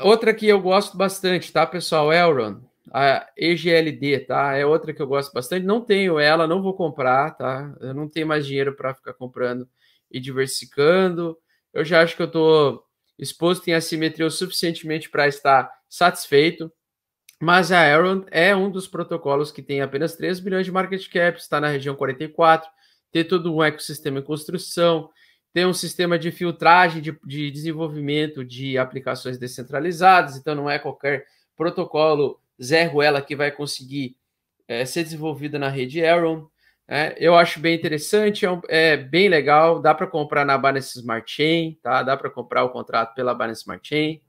outra que eu gosto bastante, tá, pessoal? Elron, é a EGLD, tá? É outra que eu gosto bastante. Não tenho ela, não vou comprar, tá? Eu não tenho mais dinheiro para ficar comprando e diversificando. Eu já acho que eu tô exposto em assimetria o suficientemente para estar satisfeito. Mas a Aaron é um dos protocolos que tem apenas 3 bilhões de market cap, está na região 44, tem todo um ecossistema em construção, tem um sistema de filtragem de, de desenvolvimento de aplicações descentralizadas, então não é qualquer protocolo Zé Ruela que vai conseguir é, ser desenvolvido na rede Aaron. É, né? eu acho bem interessante, é, um, é bem legal, dá para comprar na Binance Smart Chain, tá? Dá para comprar o contrato pela Binance Smart Chain.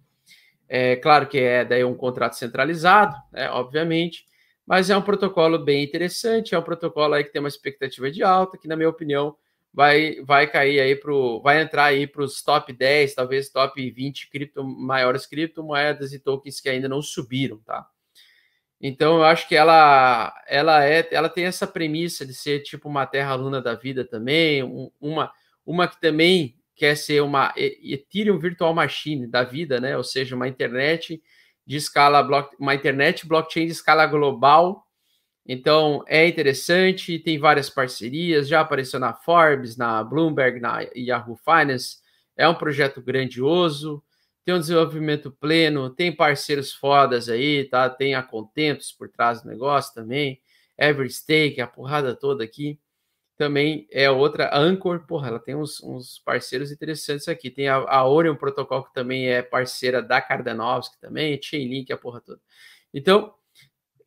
É claro que é daí um contrato centralizado, né, obviamente, mas é um protocolo bem interessante, é um protocolo aí que tem uma expectativa de alta, que na minha opinião vai, vai cair aí para vai entrar aí para os top 10, talvez top 20 cripto, maiores criptomoedas e tokens que ainda não subiram, tá? Então eu acho que ela, ela é, ela tem essa premissa de ser tipo uma terra luna da vida também, uma, uma que também quer ser uma Ethereum Virtual Machine da vida, né? Ou seja, uma internet de escala block, uma internet blockchain de escala global então é interessante, tem várias parcerias, já apareceu na Forbes, na Bloomberg, na Yahoo Finance. É um projeto grandioso, tem um desenvolvimento pleno, tem parceiros fodas aí, tá? Tem a Contentos por trás do negócio também, Everstake, a porrada toda aqui. Também é outra, Anchor, porra, ela tem uns, uns parceiros interessantes aqui. Tem a, a Orion Protocol, que também é parceira da Kardanovski também, Chainlink, a porra toda. Então,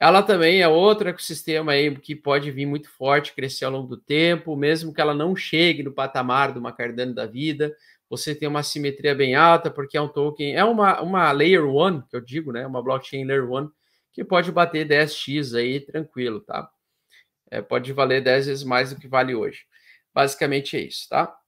ela também é outro ecossistema aí que pode vir muito forte, crescer ao longo do tempo, mesmo que ela não chegue no patamar de uma Cardano da vida. Você tem uma simetria bem alta, porque é um token, é uma, uma layer one, que eu digo, né? Uma blockchain layer one, que pode bater 10x aí tranquilo, tá? É, pode valer 10 vezes mais do que vale hoje. Basicamente é isso, tá?